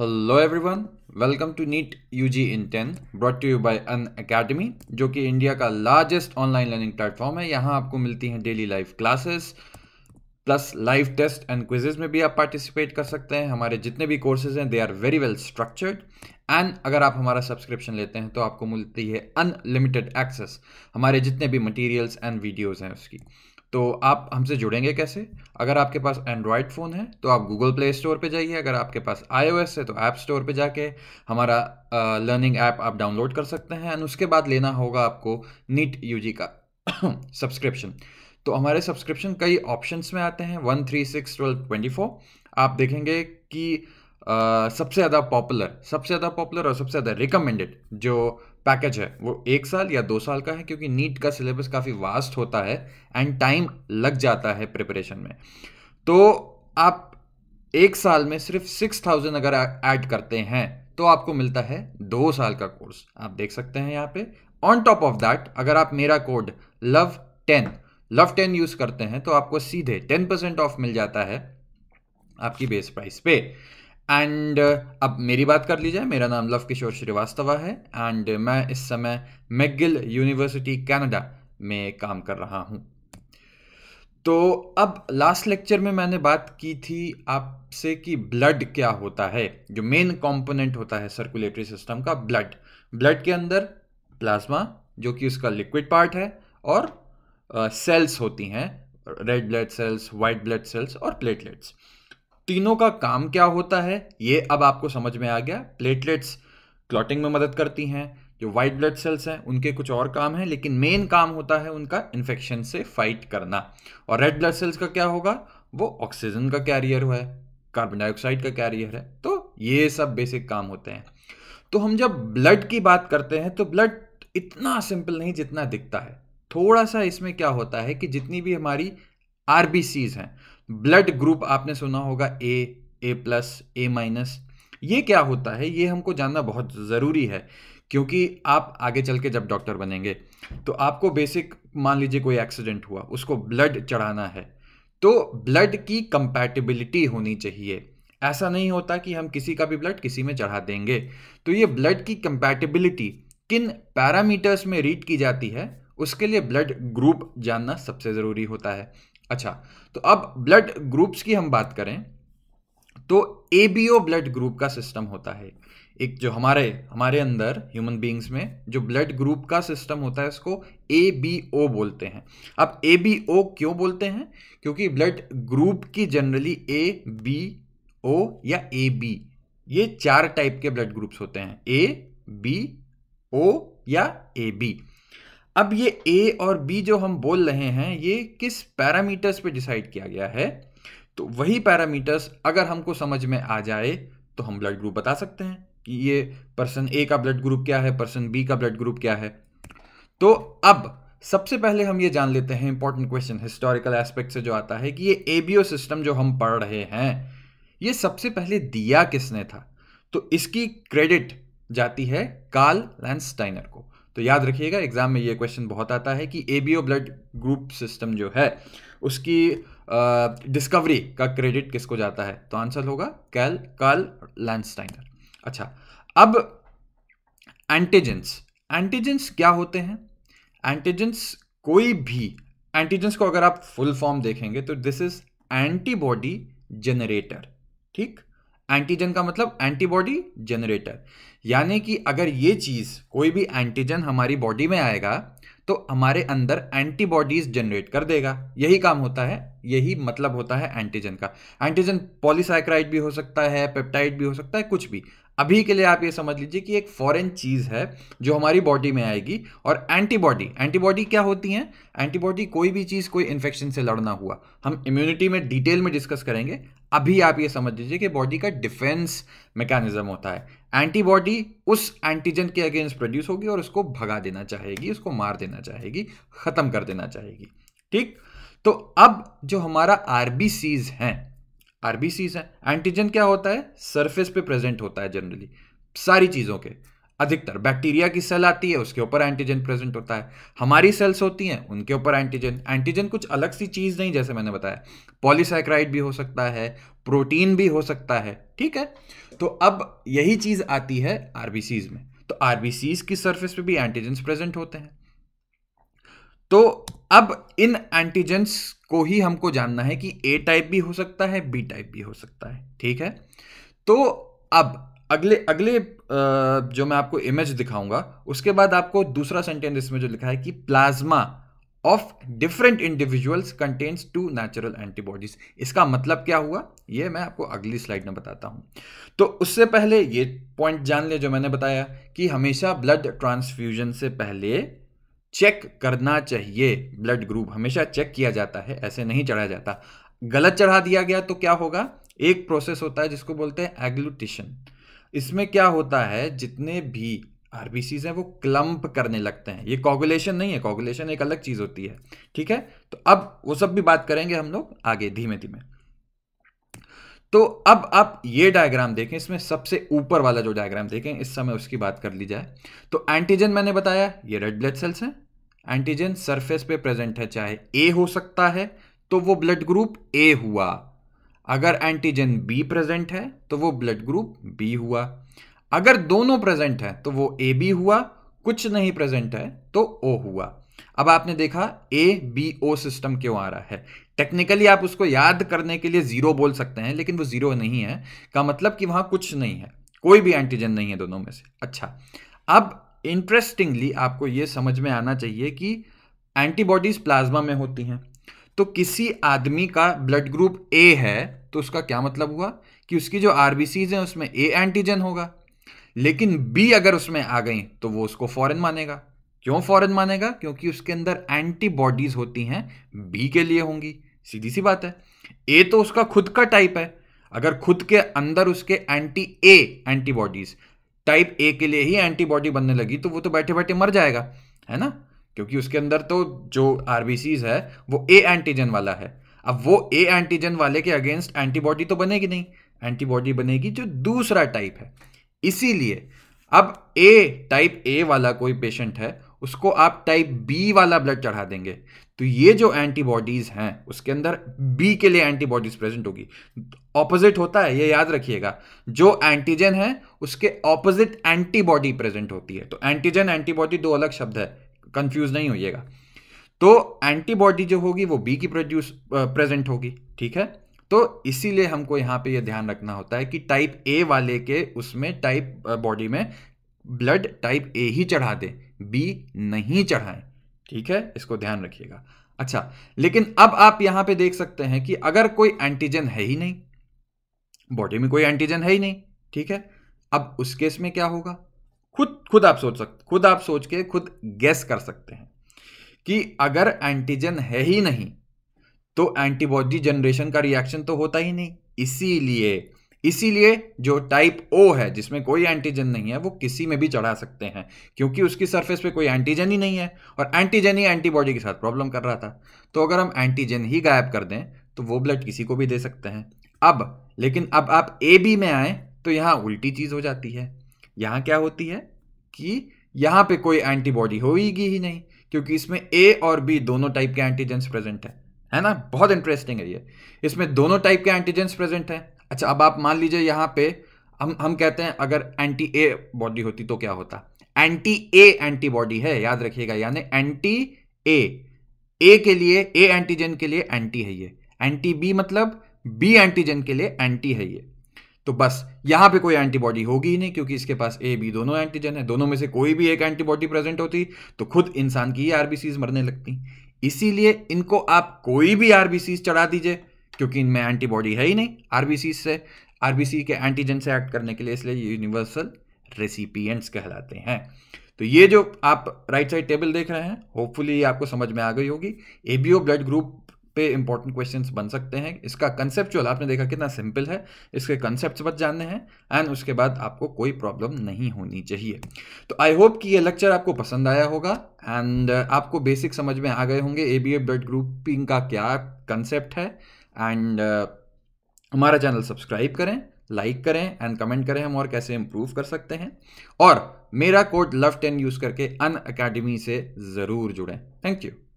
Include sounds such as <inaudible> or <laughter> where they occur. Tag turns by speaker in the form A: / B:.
A: hello everyone welcome to NEET UG in ten brought to you by Unacademy जो कि India का largest online learning platform है यहाँ आपको मिलती हैं daily live classes plus live test and quizzes में भी आप पार्टिसिपेट कर सकते हैं हमारे जितने भी कोर्सेज हैं they are very well structured and अगर आप हमारा सब्सक्रिप्शन लेते हैं तो आपको मिलती है अनलिमिटेड एक्सेस हमारे जितने भी मटीरियल्स एंड वीडियोज़ हैं उसकी तो आप हमसे जुड़ेंगे कैसे अगर आपके पास एंड्रॉयड फ़ोन है तो आप गूगल प्ले स्टोर पे जाइए अगर आपके पास आई है तो ऐप स्टोर पे जाके हमारा लर्निंग ऐप आप डाउनलोड कर सकते हैं एंड उसके बाद लेना होगा आपको नीट यू का सब्सक्रिप्शन <coughs> तो हमारे सब्सक्रिप्शन कई ऑप्शंस में आते हैं one three six twelve twenty four आप देखेंगे कि सबसे ज़्यादा पॉपुलर सबसे ज़्यादा पॉपुलर और सबसे ज़्यादा रिकमेंडेड जो पैकेज है वो एक साल या दो साल का है क्योंकि नीट का सिलेबस काफ़ी वास्ट होता है एंड टाइम लग जाता है प्रिपरेशन में तो आप एक साल में सिर्फ सिक्स थाउजेंड अगर ऐड करते हैं तो आपको मिलता है दो साल का कोर्स आप देख सकते हैं यहाँ पे ऑन टॉप ऑफ दैट अगर आप मेरा code love ten love ten use करते हैं तो आपको सीधे टेन परसेंट ऑफ मिल जाता है आपकी बेस प्राइस पे एंड uh, अब मेरी बात कर लीजिए मेरा नाम लव किशोर श्रीवास्तवा है एंड मैं इस समय मैगिल यूनिवर्सिटी कनाडा में काम कर रहा हूँ तो अब लास्ट लेक्चर में मैंने बात की थी आपसे कि ब्लड क्या होता है जो मेन कंपोनेंट होता है सर्कुलेटरी सिस्टम का ब्लड ब्लड के अंदर प्लाज्मा जो कि उसका लिक्विड पार्ट है और सेल्स uh, होती हैं red blood cells white blood cells और प्लेटलेट्स तीनों का काम क्या होता है ये अब आपको समझ में आ गया प्लेटलेट्स क्लॉटिंग में मदद करती हैं जो व्हाइट ब्लड सेल्स हैं उनके कुछ और काम हैं लेकिन मेन काम होता है उनका इन्फेक्शन से फाइट करना और रेड ब्लड सेल्स का क्या होगा वो ऑक्सीजन का कैरियर है कार्बन डाइऑक्साइड का कैरियर है तो ये सब बेसिक काम होते हैं तो हम जब ब्लड की बात करते हैं तो ब्लड इतना सिंपल नहीं जितना दिखता है थोड़ा सा इसमें क्या होता है कि जितनी भी हमारी आरबीसीज हैं ब्लड ग्रुप आपने सुना होगा ए ए प्लस ए माइनस ये क्या होता है ये हमको जानना बहुत ज़रूरी है क्योंकि आप आगे चल के जब डॉक्टर बनेंगे तो आपको बेसिक मान लीजिए कोई एक्सीडेंट हुआ उसको ब्लड चढ़ाना है तो ब्लड की कंपैटिबिलिटी होनी चाहिए ऐसा नहीं होता कि हम किसी का भी ब्लड किसी में चढ़ा देंगे तो ये ब्लड की कंपैटिबिलिटी किन पैरामीटर्स में रीड की जाती है उसके लिए ब्लड ग्रुप जानना सबसे ज़रूरी होता है अच्छा तो अब ब्लड ग्रुप्स की हम बात करें तो A B O blood group का सिस्टम होता है एक जो हमारे हमारे अंदर ह्यूमन बींग्स में जो ब्लड ग्रुप का सिस्टम होता है उसको ए बी ओ बोलते हैं अब ए बी ओ क्यों बोलते हैं क्योंकि ब्लड ग्रुप की जनरली ए बी ओ या ए बी ये चार टाइप के ब्लड ग्रुप्स होते हैं ए बी ओ या ए बी अब ये ए और बी जो हम बोल रहे हैं ये किस पैरामीटर्स पे डिसाइड किया गया है तो वही पैरामीटर्स अगर हमको समझ में आ जाए तो हम ब्लड ग्रुप बता सकते हैं कि ये पर्सन ए का ब्लड ग्रुप क्या है पर्सन बी का ब्लड ग्रुप क्या है तो अब सबसे पहले हम ये जान लेते हैं इंपॉर्टेंट क्वेश्चन हिस्टोरिकल एस्पेक्ट से जो आता है कि ये एबीओ सिस्टम जो हम पढ़ रहे हैं ये सबसे पहले दिया किसने था तो इसकी क्रेडिट जाती है कार्ल लैंडस्टाइनर को तो याद रखिएगा एग्जाम में ये क्वेश्चन बहुत आता है कि ए ब्लड ग्रुप सिस्टम जो है उसकी डिस्कवरी का क्रेडिट किसको जाता है तो आंसर होगा कैल कार्ल लैंडस्टाइनर अच्छा अब एंटीजेंस एंटीजेंस क्या होते हैं एंटीजेंस कोई भी एंटीजेंस को अगर आप फुल फॉर्म देखेंगे तो दिस इज एंटीबॉडी जनरेटर ठीक एंटीजन का मतलब एंटीबॉडी जनरेटर यानी कि अगर ये चीज़ कोई भी एंटीजन हमारी बॉडी में आएगा तो हमारे अंदर एंटीबॉडीज जनरेट कर देगा यही काम होता है यही मतलब होता है एंटीजन का एंटीजन पॉलीसाइक्राइड भी हो सकता है पेप्टाइड भी हो सकता है कुछ भी अभी के लिए आप ये समझ लीजिए कि एक फॉरेन चीज़ है जो हमारी बॉडी में आएगी और एंटीबॉडी एंटीबॉडी क्या होती हैं एंटीबॉडी कोई भी चीज़ कोई इन्फेक्शन से लड़ना हुआ हम इम्यूनिटी में डिटेल में डिस्कस करेंगे अभी आप ये समझ लीजिए कि बॉडी का डिफेंस मैकेनिज्म होता है एंटीबॉडी उस एंटीजन के अगेंस्ट प्रोड्यूस होगी और उसको भगा देना चाहेगी उसको मार देना चाहेगी ख़त्म कर देना चाहेगी ठीक तो अब जो हमारा आरबीसीज हैं आरबीसीज हैं एंटीजन क्या होता है सरफेस पे प्रेजेंट होता है जनरली सारी चीज़ों के अधिकतर बैक्टीरिया की सेल आती है उसके ऊपर एंटीजन प्रेजेंट होता है हमारी सेल्स होती हैं उनके ऊपर एंटीजन एंटीजन कुछ अलग सी चीज़ नहीं जैसे मैंने बताया पॉलीसाइक्राइड भी हो सकता है प्रोटीन भी हो सकता है ठीक है तो अब यही चीज़ आती है आरबीसीज में तो आरबीसीज की सर्फेस पे भी एंटीजन प्रेजेंट होते हैं तो अब इन एंटीजेंस को ही हमको जानना है कि ए टाइप भी हो सकता है बी टाइप भी हो सकता है ठीक है तो अब अगले अगले जो मैं आपको इमेज दिखाऊंगा उसके बाद आपको दूसरा सेंटेंस इसमें जो लिखा है कि plasma of different individuals contains two natural antibodies इसका मतलब क्या हुआ ये मैं आपको अगली स्लाइड में बताता हूं तो उससे पहले ये पॉइंट जान ले जो मैंने बताया कि हमेशा ब्लड ट्रांसफ्यूजन से पहले चेक करना चाहिए ब्लड ग्रुप हमेशा चेक किया जाता है ऐसे नहीं चढ़ाया जाता गलत चढ़ा दिया गया तो क्या होगा एक प्रोसेस होता है जिसको बोलते हैं एग्लूटिशन इसमें क्या होता है जितने भी आरबीसीज हैं वो क्लम्प करने लगते हैं ये कॉगुलेशन नहीं है कॉगुलेशन एक अलग चीज़ होती है ठीक है तो अब वो सब भी बात करेंगे हम लोग आगे धीमे धीमे तो अब आप ये डायग्राम देखें इसमें सबसे ऊपर वाला जो डायग्राम देखें इस समय उसकी बात कर ली जाए तो एंटीजन मैंने बताया ये रेड ब्लड सेल्स हैं एंटीजन सरफेस पे प्रेजेंट है चाहे ए हो सकता है तो वो ब्लड ग्रुप ए हुआ अगर एंटीजन बी प्रेजेंट है तो वो ब्लड ग्रुप बी हुआ अगर दोनों प्रेजेंट है तो वो ए बी हुआ कुछ नहीं प्रेजेंट है तो ओ हुआ अब आपने देखा ए बी ओ सिस्टम क्यों आ रहा है टेक्निकली आप उसको याद करने के लिए जीरो बोल सकते हैं लेकिन वो जीरो नहीं है का मतलब कि वहां कुछ नहीं है कोई भी एंटीजन नहीं है दोनों में से अच्छा अब इंटरेस्टिंगली आपको ये समझ में आना चाहिए कि एंटीबॉडीज प्लाज्मा में होती हैं तो किसी आदमी का ब्लड ग्रुप ए है तो उसका क्या मतलब हुआ कि उसकी जो आरबीसीज हैं उसमें ए एंटीजन होगा लेकिन बी अगर उसमें आ गई तो वो उसको फॉरेन मानेगा क्यों फॉरन मानेगा क्योंकि उसके अंदर एंटीबॉडीज होती हैं बी के लिए होंगी सीधी सी बात है ए तो उसका खुद का टाइप है अगर खुद के अंदर उसके anti A antibodies type A के लिए ही एंटीबॉडी बनने लगी तो वो तो बैठे बैठे मर जाएगा है ना क्योंकि उसके अंदर तो जो आरबीसीज है वो ए एंटीजन वाला है अब वो ए एंटीजन वाले के अगेंस्ट एंटीबॉडी तो बनेगी नहीं एंटीबॉडी बनेगी जो दूसरा टाइप है इसीलिए अब ए टाइप ए वाला कोई पेशेंट है उसको आप टाइप बी वाला ब्लड चढ़ा देंगे तो ये जो एंटीबॉडीज हैं उसके अंदर बी के लिए एंटीबॉडीज प्रेजेंट होगी ऑपोजिट होता है ये याद रखिएगा जो एंटीजन है उसके ऑपोजिट एंटीबॉडी प्रेजेंट होती है तो एंटीजन एंटीबॉडी दो अलग शब्द है कंफ्यूज नहीं होइएगा तो एंटीबॉडी जो होगी वो बी की प्रोड्यूस प्रेजेंट होगी ठीक है तो इसीलिए हमको यहां पे ये ध्यान रखना होता है कि टाइप ए वाले के उसमें टाइप बॉडी में ब्लड टाइप ए ही चढ़ा दें बी नहीं चढ़ाएं ठीक है इसको ध्यान रखिएगा अच्छा लेकिन अब आप यहां पे देख सकते हैं कि अगर कोई एंटीजन है ही नहीं बॉडी में कोई एंटीजन है ही नहीं ठीक है अब उस केस में क्या होगा खुद खुद आप सोच सकते खुद आप सोच के खुद गैस कर सकते हैं कि अगर एंटीजन है ही नहीं तो एंटीबॉडी जनरेशन का रिएक्शन तो होता ही नहीं इसीलिए इसीलिए जो टाइप ओ है जिसमें कोई एंटीजन नहीं है वो किसी में भी चढ़ा सकते हैं क्योंकि उसकी सरफेस पे कोई एंटीजन ही नहीं है और एंटीजन ही एंटीबॉडी के साथ प्रॉब्लम कर रहा था तो अगर हम एंटीजन ही गायब कर दें तो वो ब्लड किसी को भी दे सकते हैं अब लेकिन अब आप ए बी में आए तो यहाँ उल्टी चीज़ हो जाती है यहाँ क्या होती है कि यहाँ पे कोई एंटीबॉडी होगी ही नहीं क्योंकि इसमें ए और बी दोनों टाइप के एंटीजेंस प्रेजेंट है है ना बहुत इंटरेस्टिंग है ये इसमें दोनों टाइप के एंटीजेंस प्रेजेंट हैं अच्छा अब आप मान लीजिए यहाँ पे हम हम कहते हैं अगर एंटी ए बॉडी होती तो क्या होता एंटी ए एंटीबॉडी है याद रखिएगा यानी एंटी ए ए के लिए ए एंटीजन के लिए एंटी है ये एंटी बी मतलब बी एंटीजन के लिए एंटी है ये तो बस यहाँ पे कोई एंटीबॉडी होगी ही नहीं क्योंकि इसके पास ए बी दोनों एंटीजन है दोनों में से कोई भी एक एंटीबॉडी प्रेजेंट होती तो खुद इंसान की ही आरबीसीज मरने लगती इसीलिए इनको आप कोई भी आरबीसीज चढ़ा दीजिए क्योंकि इनमें एंटीबॉडी है ही नहीं आरबीसी से आरबीसी के एंटीजन से एक्ट करने के लिए इसलिए यूनिवर्सल रेसिपियंट्स कहलाते हैं तो ये जो आप राइट साइड टेबल देख रहे हैं होपफुली ये आपको समझ में आ गई होगी एबीओ ब्लड ग्रुप पे इंपॉर्टेंट क्वेश्चंस बन सकते हैं इसका कंसेप्चुअल आपने देखा कितना सिंपल है इसके कंसेप्ट बस जानने हैं एंड उसके बाद आपको कोई प्रॉब्लम नहीं होनी चाहिए तो आई होप कि ये लेक्चर आपको पसंद आया होगा एंड आपको बेसिक समझ में आ गए होंगे ए बी ब्लड ग्रुपिंग का क्या कंसेप्ट है एंड uh, हमारा चैनल सब्सक्राइब करें लाइक करें एंड कमेंट करें हम और कैसे इम्प्रूव कर सकते हैं और मेरा कोड लव टेन यूज़ करके अन अकेडमी से ज़रूर जुड़ें थैंक यू